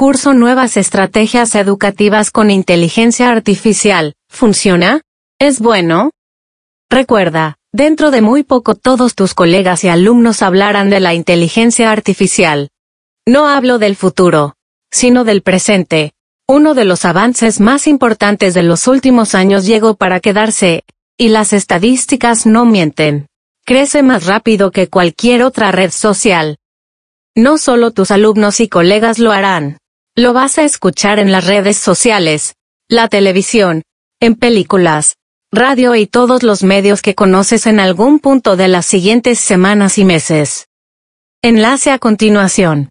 curso Nuevas Estrategias Educativas con Inteligencia Artificial. ¿Funciona? ¿Es bueno? Recuerda, dentro de muy poco todos tus colegas y alumnos hablarán de la inteligencia artificial. No hablo del futuro, sino del presente. Uno de los avances más importantes de los últimos años llegó para quedarse, y las estadísticas no mienten. Crece más rápido que cualquier otra red social. No solo tus alumnos y colegas lo harán, lo vas a escuchar en las redes sociales, la televisión, en películas, radio y todos los medios que conoces en algún punto de las siguientes semanas y meses. Enlace a continuación.